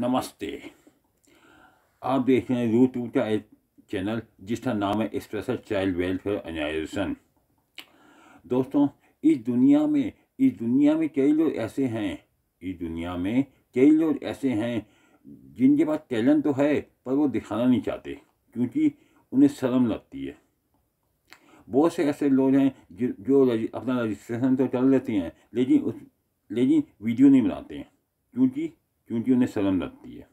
नमस्ते आप देख रहे हैं यूट्यूब का एक चैनल जिसका नाम है स्पेशल चाइल्ड वेलफेयर ऑर्गेनाइजेशन दोस्तों इस दुनिया में इस दुनिया में कई लोग ऐसे हैं इस दुनिया में कई लोग ऐसे हैं जिनके पास टैलेंट तो है पर वो दिखाना नहीं चाहते क्योंकि उन्हें शर्म लगती है बहुत से ऐसे लोग हैं जो अपना रजिस्ट्रेशन तो कर लेते हैं लेकिन उस लेकिन वीडियो नहीं बनाते हैं क्योंकि क्योंकि उन्हें शर्म लगती है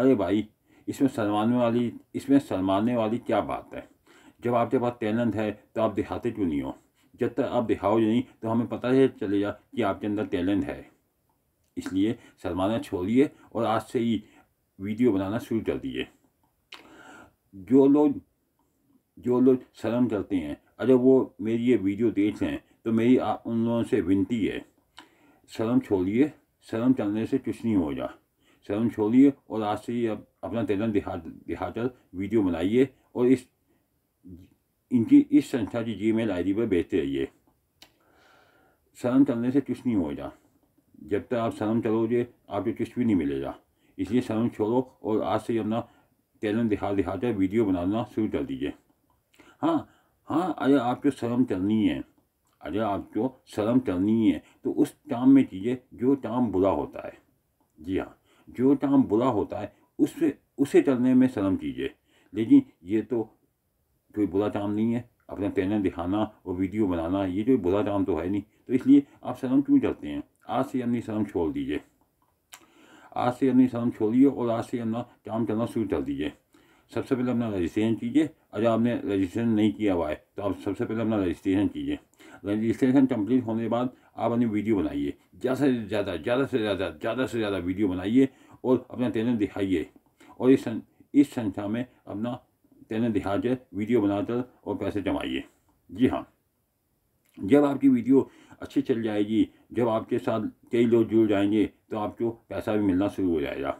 अरे भाई इसमें शर्माने वाली इसमें शर्माने वाली क्या बात है जब आपके पास टैलेंट है तो आप दिखाते क्यों नहीं हो जब तक आप दिखाओगे नहीं तो हमें पता ही चलेगा कि आपके अंदर टैलेंट है इसलिए शर्माना छोड़िए और आज से ही वीडियो बनाना शुरू कर दिए जो लोग जो लोग शर्म करते हैं अगर वो मेरी ये वीडियो देख रहे हैं तो मेरी आप उन लोगों से विनती है शर्म छोड़िए शर्म चलने से कुछ नहीं हो जा शर्म छोड़िए और आज से ही अप, अपना टैलेंट दिखा दिखाकर वीडियो बनाइए और इस इनकी इस संस्था की जी मेल आई पर भेजते रहिए शर्म चलने से कुछ नहीं हो जा जब तक आप शर्म चलोगे आपको कुछ भी नहीं मिलेगा इसलिए शर्म छोड़ो और आज से ही अपना टैलेंट दिखा दिखाकर वीडियो बनाना शुरू कर दीजिए हाँ हाँ अरे आपको शर्म चलनी है अगर आपको शर्म करनी है तो उस काम में कीजिए जो काम बुरा होता है जी हाँ जो काम बुरा होता है उससे उसे करने में शर्म कीजिए लेकिन ये तो कोई बुरा काम नहीं है अपना टैलेंट दिखाना और वीडियो बनाना ये कोई बुरा काम तो है नहीं तो इसलिए आप शर्म क्यों करते हैं आज से अपनी शर्म छोड़ दीजिए आज से अपनी शर्म छोड़िए और आज से अपना काम करना शुरू कर दीजिए सबसे पहले अपना रजिस्ट्रेशन कीजिए अगर आपने रजिस्ट्रेशन नहीं किया हुआ है तो आप सबसे पहले अपना रजिस्ट्रेशन कीजिए रजिस्ट्रेशन कम्प्लीट होने के बाद आप अपनी वीडियो बनाइए ज़्यादा से ज़्यादा ज़्यादा से ज़्यादा ज़्यादा से ज़्यादा वीडियो बनाइए और अपना टैलेंट दिखाइए और इस सं, इस संख्या में अपना टैलेंट दिखाकर वीडियो बनाकर और पैसे जमाइए जी हाँ जब आपकी वीडियो अच्छी चल जाएगी जब आपके साथ कई लोग जुड़ जाएंगे तो आपको पैसा भी मिलना शुरू हो जाएगा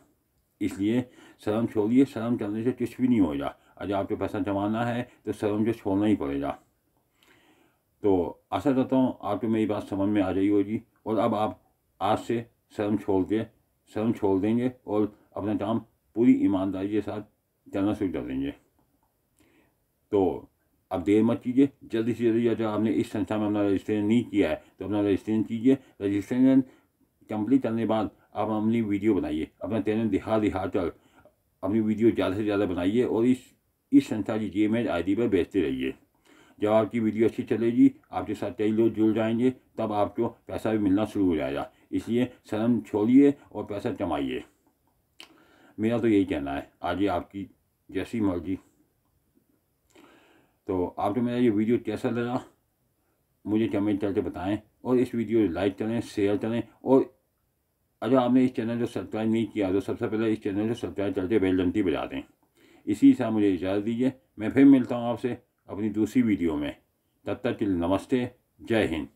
इसलिए शर्म छोड़िए शर्म करने से कुछ भी नहीं होगा अगर आपको पैसा जमाना है तो शर्म जो छोड़ना ही पड़ेगा तो आशा करता हूँ आपको मेरी बात समझ में आ रही होगी और अब आप आज से शर्म छोड़ के शर्म छोड़ देंगे और अपना काम पूरी ईमानदारी के साथ करना शुरू कर देंगे तो अब देर मत कीजिए जल्दी से जल्दी अगर अच्छा आपने इस संस्था में अपना रजिस्ट्रेशन नहीं किया है तो अपना रजिस्ट्रेशन कीजिए रजिस्ट्रेशन कंप्लीट करने के बाद आप अपनी वीडियो बनाइए अपना चैनल दिखा दिखा कर अपनी वीडियो ज़्यादा से ज़्यादा बनाइए और इस इस संस्था की जी मेल आई डी पर भेजते रहिए जब आपकी वीडियो अच्छी चलेगी आपके साथ कई लोग जुड़ जाएंगे तब आपको पैसा भी मिलना शुरू हो जाएगा इसलिए शर्म छोड़िए और पैसा कमाइए मेरा तो यही कहना है ये आपकी जैसी मर्जी तो आपको मेरा ये वीडियो कैसा लगा मुझे कमेंट करके बताएं और इस वीडियो को लाइक करें शेयर करें और अगर आपने इस चैनल को सब्सक्राइब नहीं किया तो सबसे पहले इस चैनल को सब्सक्राइब करके बेल घंटी बजा दें इसी साथ मुझे इजाज़त दीजिए मैं फिर मिलता हूँ आपसे अपनी दूसरी वीडियो में तब तक के लिए नमस्ते जय हिंद